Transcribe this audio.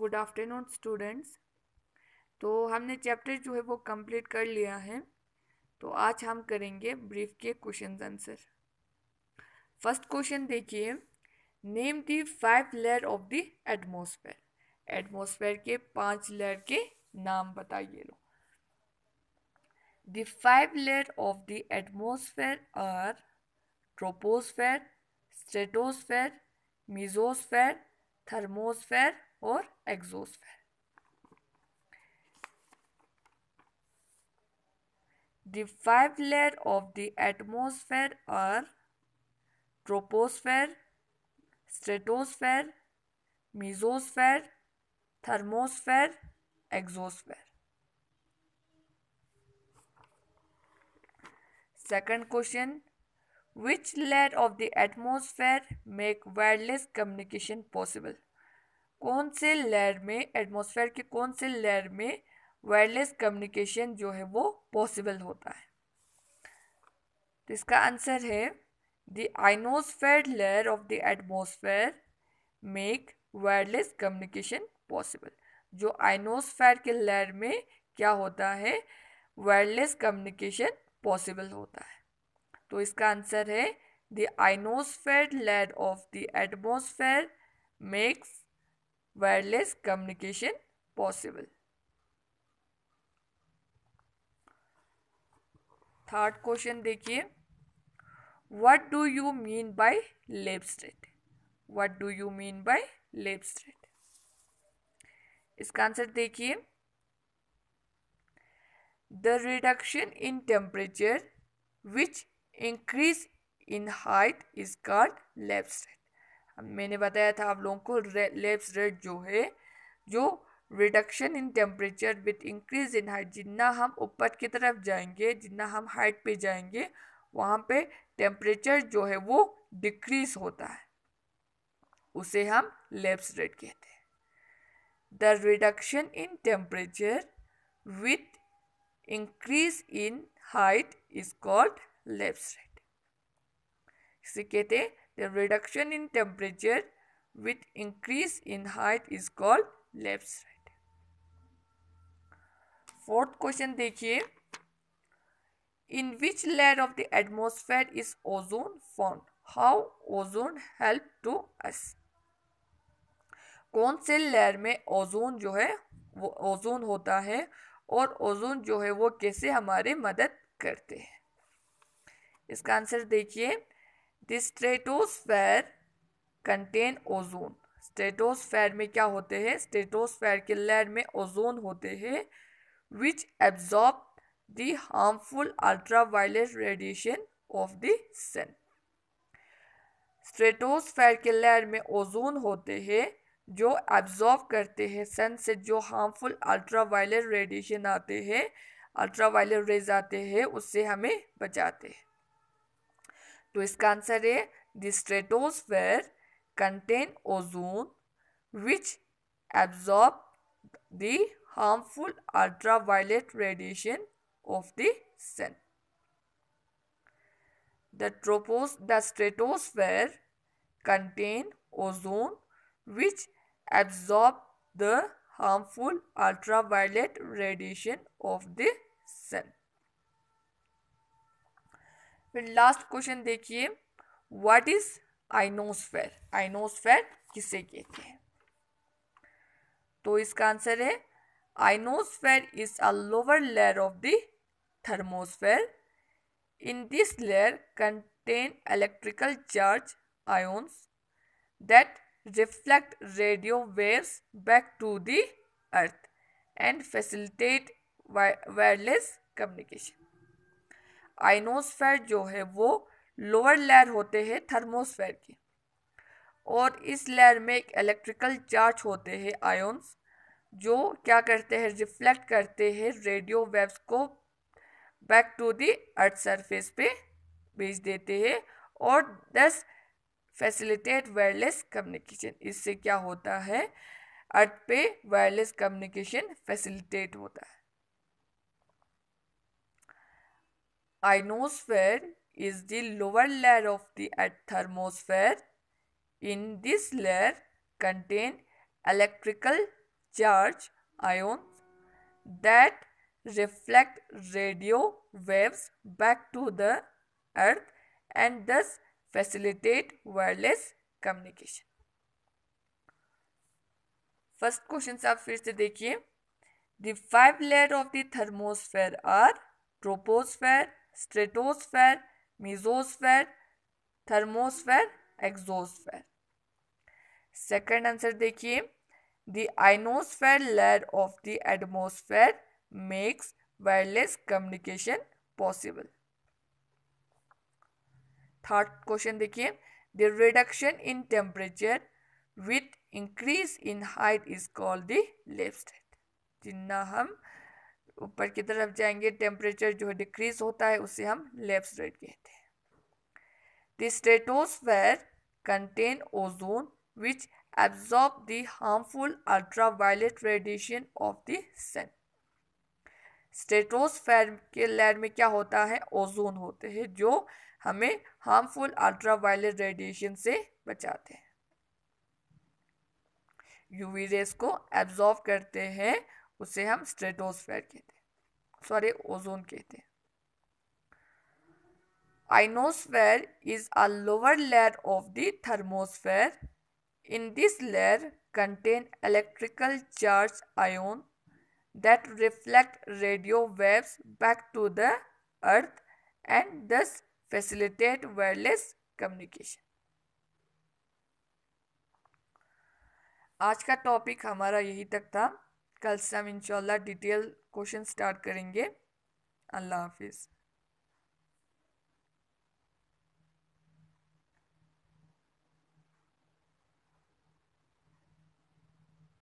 Good afternoon students तो हमने chapter जो है वो कंप्लीट कर लिया है तो आज हम करेंगे ब्रीफ के क्वेश्चन आंसर फर्स्ट क्वेश्चन देखिए name the five layer of the atmosphere atmosphere के पांच लेयर के नाम बताइए लो the five layer of the atmosphere are troposphere stratosphere mesosphere thermosphere or exhaust The five layers of the atmosphere are troposphere, stratosphere, mesosphere, thermosphere, exosphere. Second question Which layer of the atmosphere make wireless communication possible? कौन से layer में atmosphere के कौन से layer में wireless communication जो है वो पॉसिबल होता है तो इसका आंसर है the ionosphere layer of the atmosphere make wireless communication possible जो आइनोस्फेयर के लेयर में क्या होता है वायरलेस कम्युनिकेशन पॉसिबल होता है तो इसका आंसर है the ionosphere layer of the atmosphere makes wireless communication possible third question देखिए what do you mean by lapse rate what do you mean by lapse rate इसका आंसर देखिए the reduction in temperature which increase in height is called lapse rate मैंने बताया था आप लोगों को lapse red जो है जो reduction in temperature with increase in height जितना हम ऊपर की तरफ जाएंगे जितना हम हाइट पे जाएंगे वहाँ पे टेम्परेचर जो है वो डिक्रीज होता है उसे हम लेप्स रेड कहते हैं the reduction in temperature with increase in height is called lapse rate इसे कहते हैं The reduction in temperature with increase in height is called lapse rate fourth question dekhiye in which layer of the atmosphere is ozone found how ozone help to us कौन से layer में ozone जो है वो ozone होता है और ozone जो है वो कैसे हमारे मदद करते हैं इसका आंसर देखिए the stratosphere contain ozone stratosphere में क्या होते हैं स्टेटोस्फेयर के लेयर में ओजोन होते हैं which absorb the harmful ultra violet radiation of the sun stratosphere के लेयर में ओजोन होते हैं जो एब्जॉर्ब करते हैं सन से जो हार्मफुल अल्ट्रा वायलेट रेडिएशन आते हैं अल्ट्रा वायलेट रेज आते हैं उससे हमें बचाते हैं To Scansere, the stratosphere contains ozone which absorbs the harmful ultraviolet radiation of the sun. The, troposphere the stratosphere contains ozone which absorbs the harmful ultraviolet radiation of the sun. फिर last question देखिए what is ionosphere ionosphere किसे कहते हैं तो इसका answer है ionosphere is a lower layer of the thermosphere in this layer contain electrical charge ions that reflect radio waves back to the earth and facilitate wireless communication ionosphere जो है वो lower layer होते हैं thermosphere की और इस layer में एक इलेक्ट्रिकल चार्ज होते हैं आयोन्स जो क्या करते हैं रिफ्लेक्ट करते हैं रेडियो वेव्स को back to the earth surface पे भेज देते हैं और दस फैसिलिटेट वायरलेस कम्युनिकेशन इससे क्या होता है अर्थ पे वायरलेस कम्युनिकेशन फैसिलिटेट होता है ionosphere is the lower layer of the thermosphere. In this layer contain electrical charge ions that reflect radio waves back to the earth and thus facilitate wireless communication. First question, आप First, से the five five of the thermosphere are troposphere. Stratosphere mesosphere thermosphere exosphere second answer देखिए the ionosphere layer of the atmosphere makes wireless communication possible third question देखिए the reduction in temperature with increase in height is called the lapse rate जितना हम ऊपर की तरफ जाएंगे temperature जो decrease होता है उसे हम लेफ्ट रेट कहते हैं the stratosphere contain ozone which absorb the harmful ultraviolet radiation of the sun stratosphere के लेयर में क्या होता है ओजोन होते हैं जो हमें हार्मफुल अल्ट्रावायलेट रेडिएशन से बचाते हैं यूवी रेस को एब्जॉर्ब करते हैं उसे हम स्ट्रेटोस्फेयर कहते हैं सॉरी ओजोन कहते हैं ionosphere is a lower layer of the thermosphere in this layer contain electrical charge ion that reflect radio waves back to the earth and thus facilitate wireless communication आज का topic हमारा यही तक था कल से हम इंशाल्लाह डिटेल क्वेश्चन स्टार्ट करेंगे अल्लाह हाफिज़